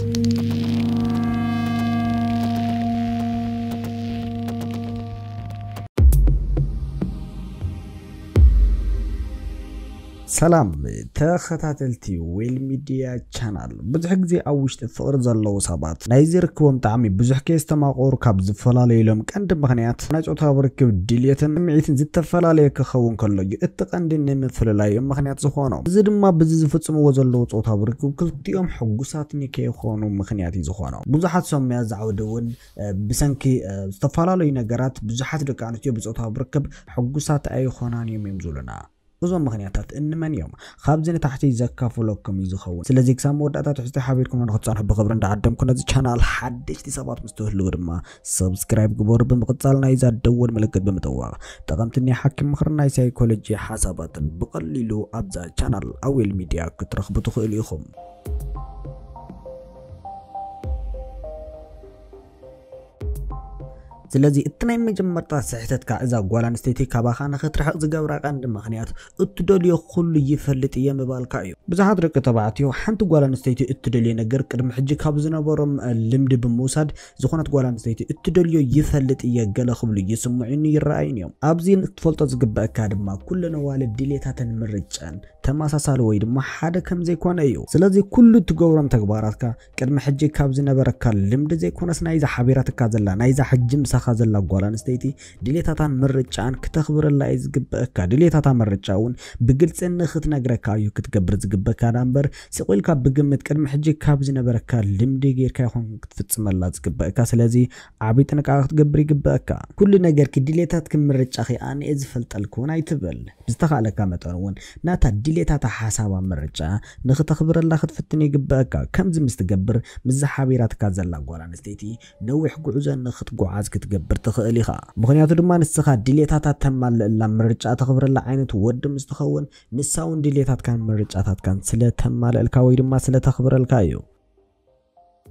thank you ሰላም ተኸታተልቲ ዌል ሚድያ ቻናል ብዙሕ ግዜ ኣብ ውሽጢ ፍቕሪ ዘለዉ ሰባት ናይዚ ርክቦም ጣዕሚ ብዙሕ ከ ዝተማቐሩ ካብ ዝተፈላለዩሎም ቀንዲ ምክንያት ናይ ፆታዊ ርክብ ድልየትን ስምዒትን ዝተፈላለየ ክኸውን ከሎ እዩ እቲ ቀንዲ ንምፍልላዮም ምክንያት ዝኾኖም እዚ ድማ ብዚ ዝፍፅምዎ ዘለዉ ፆታዊ ርክብ ክልቲኦም ሕጉሳትን ከይኮኑ ምክንያት እዩ ዝኾኖም ብዙሓት ሰብ ሞያ ዝዓውዲ እውን ብሰንኪ ዝተፈላለዩ ነገራት ብዙሓት ደቂ ኣንስትዮ ብፆታዊ ርክብ ሕጉሳት ኣይኮናን እዮም እዮም ዝብሉና እዞም ምክንያታት እንመን እዮም ካብዚ ንታሕቲ ዘካፍለኩም እዩ ዝኸውን ስለዚ ክሳብ መወዳእታ ትሕዝቶ ሓቢርኩም ንክትፀንሑ ብክብሪ እንዳዓደምኩ ነዚ ቻናል ሓደሽቲ ሰባት ምስ ትህልው ድማ ሰብስክራይብ ግበሩ ብምቅፃል ናይ ዛ ደወል ምልክት ብምጥዋቅ ጠቐምቲ ናይ ሓኪም ምክሪ ናይ ሳይኮሎጂ ሓሳባትን ብቀሊሉ ኣብዛ ቻናል ኣዌል ሚድያ ክትረክቡ ትኽእሉ ኢኹም ስለዚ እቲ ናይ መጀመርታ ስሕተትካ እዛ ጓል ኣንስተይቲ ካባኻ ንክትርሕቕ ዝገብራ ቀንዲ ምክንያት እትደልዮ ኩሉ ይፈልጥ እየ ምባልካ እዩ ብዙሓት ደቂ ተባዕትዮ ሓንቲ ጓል ኣንስተይቲ እትደልዮ ነገር ቅድሚ ሕጂ ካብ ዝነበሮም ልምዲ ብምውሳድ ዝኾነት ጓል ኣንስተይቲ እትደልዮ ይፈልጥ እየ ገለ ክብሉ ይስምዑኒ ይረኣዩን እዮም ኣብዚ ክትፈልጦ ዝግበአካ ድማ ኩለን ነዋለ ድሌታትን ምርጫን ተመሳሳሊ ወይ ድማ ሓደ ከም ዘይኮነ እዩ ስለዚ ኩሉ ትገብሮም ተግባራትካ ቅድሚ ሕጂ ካብ ዝነበረካ ልምዲ ዘይኮነስ ናይዛ ሓቢራትካ ዘላ ናይዛ ሕጂ ምሳኻ ዘላ ጓል ኣንስተይቲ ድሌታታን ምርጫን ክተኽብረላ እዩ ዝግብአካ ድሌታታ ምርጫ እውን ብግልፂ ንክትነግረካ እዩ ክትገብር ዝግበካ ዳ እምበር ስቑኢልካ ብግምት ቅድሚ ሕጂ ካብ ዝነበረካ ልምዲ ጌርካ ይኹን ክትፍፅመላ ዝግበአካ ስለዚ ዓብይ ጥንቃቐ ክትገብር ይግበአካ ኩሉ ነገርኪ ድሌታት ክምርጫኺ ኣነ ዝፈልጠልኩውን ኣይትብል ብዝተኻእለካ መጠን እውን ናታ ድሌታት ሓሳባ መረጫ ንኽተኽብረላ ክትፍትን ይግብአካ ከምዚ ምስ ትገብር ምዝ ሓቢራትካ ዘላ ጓል ኣንስተይቲ ነዊሕ ጉዕዞ ንኽትጓዓዝ ክትገብር ትኽእል ኢኻ ምክንያቱ ድማ ንስኻ ድሌታታት ተማልአላ ምርጫ ተኽብረላ ዓይነት ወዲ ምስ ትኸውን ንሳውን ድሌታትካን ምርጫታትካን ስለተማልአልካ ወይ ድማ ስለተኽብረልካ እዩ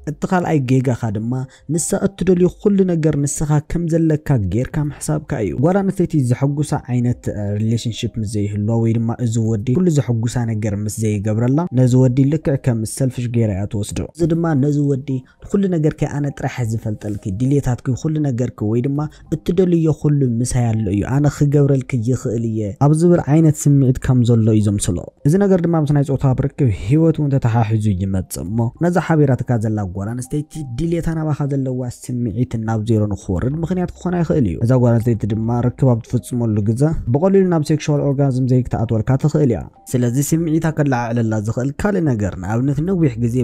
اتقال أي جيجا خادمة نسا اتدولي كل نجر نسخا كم زلكا غير كم حساب كأيو ولا نتيتي زحجوسا عينت ريليشن شيب مزي مزيه لوي ما ازودي كل زحجوسا نجر مزي زي الله نزودي لك كم السلفش غير أتوسدو زد ما نزودي كل نجر كأنا ترح زفلتلك ديليتات كي كل نجر كوي ما اتدولي كل مسا يالو اللي أنا خي خجبر لك يخليه أبزبر عينت سميت كم زلو يزم سلو إذا نجر مسناي مسنايز أتابرك هيوت وانت تحاحزو يمت ما نزح حبيرتك زلا ጓል ኣንስተይቲ ድሌታ ናባኻ ዘለዋ ስምዒት ናብ ዜሮ ንክወርድ ምክንያት ክኾና ይኽእል እዩ እዛ ጓል ኣንስተይቲ ድማ ርክባብ ትፍፅመሉ ግዜ ብቐሊሉ ናብ ሴክሽዋል ኦርጋኒዝም ዘይክተኣትወልካ ትኽእል እያ ስለዚ ስምዒታ ከለዓዕለላ ዝኽእል ካልእ ነገር ንኣብነት ነዊሕ ግዜ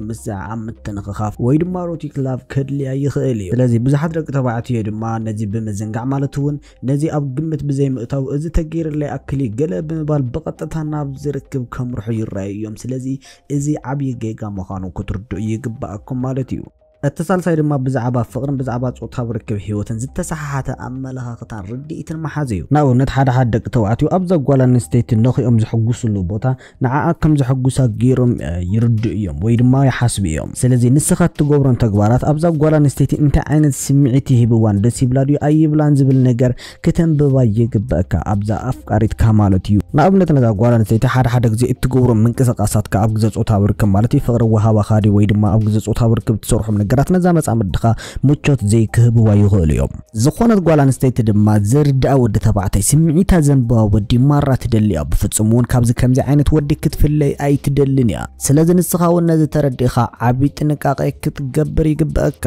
ኣብ ምትንኽኻፍ ወይ ድማ ሮቲክ ላቭ ከድልያ ይኽእል እዩ ስለዚ ብዙሓት ደቂ ተባዕትዮ ድማ ነዚ ብምዝንጋዕ ማለት እውን ነዚ ኣብ ግምት ብዘይምእታው እዚ ተገይርለይ ኣክሊ ገለ ብምባል ብቐጥታ ናብ ዝርክብ ከምርሑ ይረአዩ እዮም ስለዚ እዚ ዓብዪ ገጋ ምዃኑ ክትርድዑ ይግባኣኩም ማለት على يو እቲ ሳልሳይ ድማ ብዛዕባ ፍቕርን ብዛዕባ ፆታዊ ርክብ ሂወትን ዝተሰሓሓተ ኣመለኻኽታን ርድኢትን መሓዝ እዩ ንኣብነት ሓደ ሓደ ደቂ ተባዕትዮ ኣብዛ ጓል ኣንስተይቲ ንኽኦም ዝሕጉስሉ ቦታ ንዓኣ ከም ዝሕጉሳ ገይሮም ይርድኡ እዮም ወይ ድማ ይሓስቡ እዮም ስለዚ ንስኻ እትገብሮን ተግባራት ኣብዛ ጓል ኣንስተይቲ እንታይ ዓይነት ስምዒት ይህብዋን ደስ ይብላ ድዩ ኣይብላን ዝብል ነገር ክተንብባ ይግበአካ ኣብዛ ኣፍቃሪትካ ማለት እዩ ንኣብነት ነዛ ጓል ኣንስተይቲ ሓደ ሓደ ግዜ እትገብሮም ምንቅስቃሳትካ ኣብ ግዜ ፆታዊ ርክብ ማለት እዩ ፍቕሪ ወሃባኻዲ ወይ ድማ ኣብ ግዜ ፆታዊ ርክብ ትሰርሖም ነገር ነገራት ነዛ መጻምድኻ ምቾት ዘይክህብዋ ይኽእሉ እዮም ዝኾነት ጓል ኣንስተይቲ ድማ ዝርድኣ ወዲ ተባዕታይ ስምዒታ ዘንብባ ወዲ ማራ ትደሊ እያ ብፍፁም እውን ካብዚ ከምዚ ዓይነት ወዲ ክትፍለይ ኣይትደልን እያ ስለዚ ንስኻ እውን ነዚ ተረዲእኻ ዓብዪ ጥንቃቐ ክትገብር ይግብአካ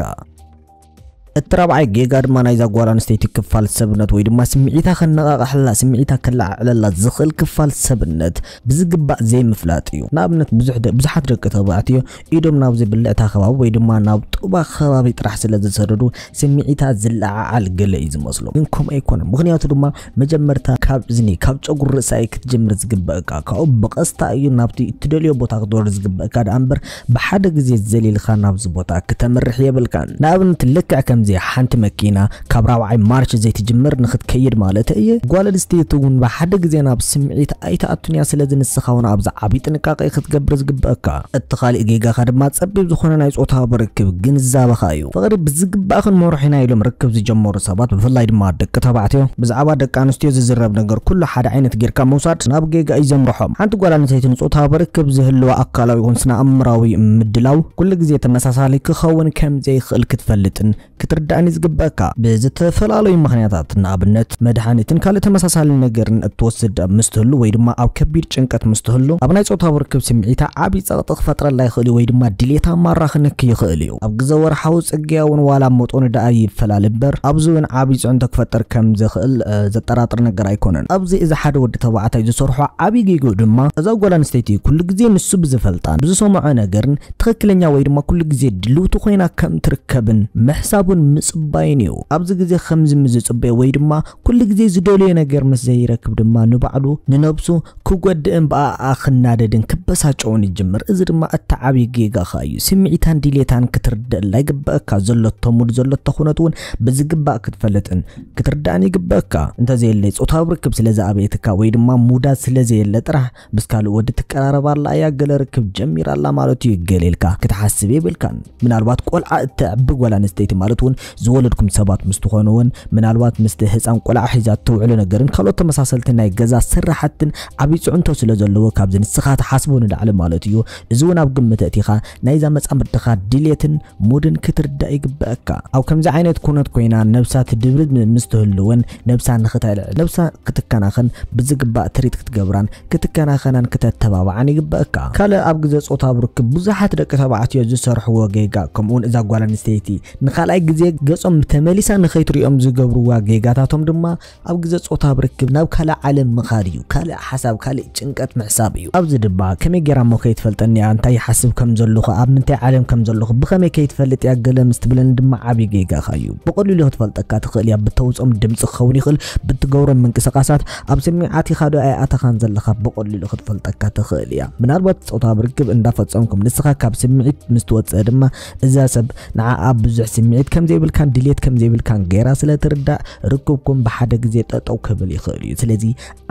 እትራብዓይ ጌጋ ድማ ናይዛ ጓል ኣንስተይቲ ክፋል ሰብነት ወይ ድማ ስምዒታ ከነቃቕሐላ ስምዒታ ከላዕለላ ዝኽእል ክፋል ሰብነት ብዝግባእ ዘይምፍላጥ እዩ ንኣብነት ብዙሓት ደቂ ተባዕትዮ ኢዶም ናብ ዘይብልዕታ ከባቢ ወይ ድማ ናብ ጡባ ከባቢ ጥራሕ ስለ ዝሰደዱ ስምዒታ ዝለዓዓል ገለ እዩ ዝመስሎ ግን ከምኡ ኣይኮነን ምክንያቱ ድማ መጀመርታ ካብ እዝኒ ካብ ጨጉር ርእሳይ ክትጀምር ዝግበአካ ካብኡ ብቐስታ እዩ ናብቲ እትደልዮ ቦታ ክትወር ዝግበአካ ድኣ እምበር ብሓደ ግዜ ዘሊልካ ናብዚ ቦታ ክተመርሕ የብልካን ንኣብነት ልክዕ ከምዚ ግዜ ሓንቲ መኪና ካብ ራብዓይ ይ ማርች ዘይትጅምር ንክትከይድ ማለት እየ ጓል ኣንስተይቲ እውን ብሓደ ግዜ ናብ ስምዒት ኣይተኣቱን እያ ስለዚ ንስኻ እውን ኣብዚ ዓብዪ ጥንቃቄ ክትገብር ዝግብአካ እቲ ካሊእ ጌጋኻ ድማ ፀቢብ ዝኾነ ናይ ፆታ ብርክብ ግንዛበኻ እዩ ፍቕሪ ብዝግባእ ክንመርሒና ኢሎም ርክብ ዝጀመሩ ሰባት ብፍላይ ድማ ደቂ ተባዕትዮ ብዛዕባ ደቂ ኣንስትዮ ዝዝረብ ነገር ኩሉ ሓደ ዓይነት ጌርካ ምውሳድ ናብ ጌጋ እዩ ዘምርሖም ሓንቲ ጓል ኣንስተይቲ ንፆታ ብርክብ ዝህልዋ ኣካላዊ ይኹን ስነ ኣእምራዊ ምድላው ኩሉ ግዜ ተመሳሳሊ ክኸውን ከምዘይክእል ክትፈልጥን ክትርዳእኒ ዝግበአካ ብዝተፈላለዩ ምክንያታት ንኣብነት መድሓኒትን ካልእ ተመሳሳሊ ነገርን እትወስድ ምስትህሉ ወይ ድማ ኣብ ከቢድ ጭንቀት ምስትህሉ ኣብ ናይ ፆታዊ ርክብ ስምዒታ ዓብይ ፀቕጢ ክፈጥረላ ይኽእል እዩ ወይ ድማ ድሌታ ማራኽንክ ይኽእል እዩ ኣብ ግዘ ወርሓዊ ፅግያ እውን ዋላ መጦ ንዳኣ ይፈላል እምበር ኣብዚ እውን ዓብይ ፅዕንቶ ክፈጥር ከም ዝኽእል ዘጠራጥር ነገር ኣይኮነን ኣብዚ እዚ ሓደ ወዲ ተባዕታይ ዝሰርሖ ዓብይ ጌግኡ ድማ እዛ ጓል ኣንስተይቲ ኩሉ ግዜ ንሱ ብዝፈልጣን ብዝሰምዖ ነገርን ትኽክለኛ ወይ ድማ ኩሉ ግዜ ድልውቲ ኮይና ከም ትርከብን ምሕሳቡ ይኹን ምፅባይ ነው ኣብዚ ግዜ ከምዚ ምዝፅበየ ወይ ድማ ኩሉ ግዜ ዝደልዮ ነገር ምስ ዘይረክብ ድማ ንባዕሉ ንነብሱ ክጎድእን ብኣኣ ክናደድን ክበሳጨውን ይጅምር እዚ ድማ እቲ ዓብዪ ጌጋኻ እዩ ስምዒታን ድሌታን ክትርድአላ ይግበአካ ዘለቶ ሙድ ዘለቶ ኩነት እውን ብዝግባእ ክትፈልጥን ክትርዳእን ይግበአካ እንተዘየለይ ፆታዊ ርክብ ስለ ዝኣበየትካ ወይ ድማ ሙዳት ስለዘየለ ጥራሕ ምስ ካልእ ወዲ ትቀራረባላ እያ ገለ ርክብ ጀሚራላ ማለት እዩ ገሌልካ ክትሓስብ የብልካን ምናልባት ቆልዓ እተዕቢ ጓል ኣንስተይቲ ማለት እውን ዝወለድኩም ሰባት ምስ ትኾኑ እውን ምናልባት ምስቲ ህፃን ቆልዓ ሒዛ ትውዕሉ ነገርን ካልኦት ተመሳሰልቲ ናይ ገዛ ስራሕትን ዓብዪ ፅዕንቶ ስለ ዘለዎ ካብዚ ንስኻ ተሓስቡ ንላዕሊ ማለት እዩ እዚ እውን ኣብ ግምት እቲኻ ናይዛ መፃምድትኻ ድሌትን ሙድን ክትርዳእ ይግብአካ ኣብ ከምዚ ዓይነት ኩነት ኮይና ነብሳ ድብርድ ምስ ትህልውን ነብሳ ንክተልዕል ነብሳ ክትከናኸን ብዝግባእ ትሪት ክትገብራን ክትከናኸናን ክተተባብዓን ይግብአካ ካልእ ኣብ ግዜ ፆታ ብርክብ ብዙሓት ደቂ ተባዕትዮ ዝሰርሕዎ ጌጋ ከምኡውን እዛ ጓል ኣንስተይቲ ንካልኣይ ግዜ ግዜ ገጾም ተመሊሳ ንኸይትሪኦም ዝገብርዋ ጌጋታቶም ድማ ኣብ ግዜ ፆታ ብርክብ ናብ ካልእ ዓለም ምኻድ እዩ ካልእ ሓሳብ ካልእ ጭንቀት ምሕሳብ እዩ ኣብዚ ድማ ከመይ ጌራ ሞ ከይትፈልጠኒ እያ እንታይ ይሓስብ ከም ዘለኹ ኣብ ምንታይ ዓለም ከም ዘለኹ ብኸመይ ከይትፈልጥ እያ ገለ ምስ ትብለኒ ድማ ዓብዪ ጌጋኻ እዩ ብቐሊሉ ክትፈልጠካ ትኽእል እያ ብተውፅኦም ድምፂ ክኸውን ይኽእል ብትገብሮም ምንቅስቃሳት ኣብ ስሚዓት ኢኻ ዶ ኣይኣታኻን ዘለኻ ብቐሊሉ ክትፈልጠካ ትኽእል እያ ምናልባት ፆታ ብርክብ እንዳፈፀምኩም ንስኻ ካብ ስምዒት ምስ ትወፅአ ድማ እዛ ሰብ ንዓኣ ብዙሕ ስምዒት ከም ከምዘይብልካን ድሌት ከምዘይብልካን ገይራ ስለ ትርዳእ ርክብኩም ብሓደ ግዜ ጠጠው ክብል ይኽእል እዩ ስለዚ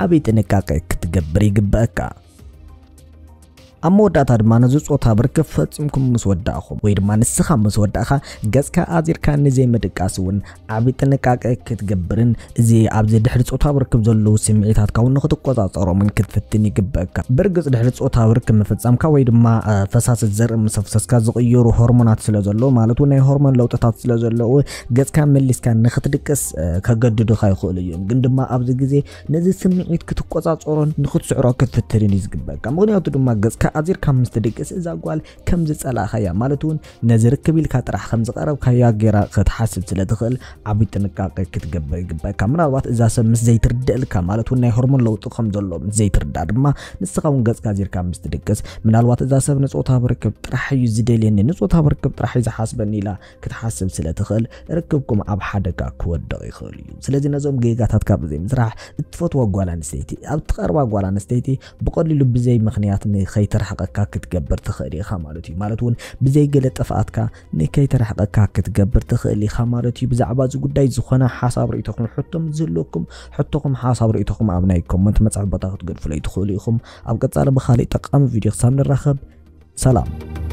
ኣበይ ጥንቃቐ ክትገብር ይግበአካ ኣብ መወዳእታ ድማ ነዚ ፆታ ብርክብ ፈፂምኩም ምስ ወዳእኹም ወይ ድማ ንስኻ ምስ ወዳእኻ ገፅካ ኣዚርካ ንዘይምድቃስ እውን ዓብዪ ጥንቃቀ ክትገብርን እዚ ኣብዚ ድሕሪ ፆታ ብርክብ ዘለዉ ስምዒታትካ እውን ንክትቆፃፀሮምን ክትፍትን ይግበአካ ብርግፅ ድሕሪ ፆታ ብርክብ ምፍፃምካ ወይ ድማ ፈሳሲ ዘርኢ ምሰፍሰስካ ዝቕየሩ ሆርሞናት ስለ ዘሎ ማለት እውን ናይ ሆርሞን ለውጥታት ስለ ዘለዉ ገፅካ መሊስካ ንክትድቅስ ከገድዱካ ይኽእሉ እዮም ግን ድማ ኣብዚ ግዜ ነዚ ስምዒት ክትቆፃፀሮን ንክትስዕሮ ክትፍትንን እዩ ዝግበአካ ምክንያቱ ድማ ገፅካ ከኣዚር ካብ ምስ ትድቅስ እዛ ጓል ከም ዝፀላእኸያ ማለት እውን ነዚ ርክብ ኢልካ ጥራሕ ከም ዝቀረብካያ ገራ ክትሓስብ ስለ ትኽእል ዓብይ ጥንቃቄ ክትገብር ይግበአካ ምናልባት እዛ ሰብ ምስ ዘይትርድአልካ ማለት እውን ናይ ሆርሞን ለውጢ ከም ዘሎ ምስ ዘይትርዳ ድማ ንስኻ እውን ገፅካ ዚርካ ምስ ትድቅስ ምናልባት እዛ ሰብ ንፆታ ብርክብ ጥራሕ እዩ ዝደልየኒ ንፆታ ብርክብ ጥራሕ እዩ ዝሓስበኒ ኢላ ክትሓስብ ስለ ትኽእል ርክብኩም ኣብ ሓደጋ ክወደቕ ይኽእል እዩ ስለዚ ነዞም ገጋታት ካብ ዘይ ምስራሕ እትፈትዎ ጓል ኣንስተይቲ ኣብ ትቐርባ ጓል ኣንስተይቲ ብቀሊሉ ብዘይ ምክንያት ንከይተ نكيترحقك كتقبر تخيلي خامالتي مالتون بزي قلة طفاتك نكيترحقك كتقبر تخيلي خامالتي بزعبا زقود داي زخنا حاساب رئيتكم حطم زلوكم حطوكم حاساب رئيتكم عبنايكم منت متعب بطاقة تقرفو لي تخوليكم أبقى تعالى بخالي تقام فيديو خسام للرخب سلام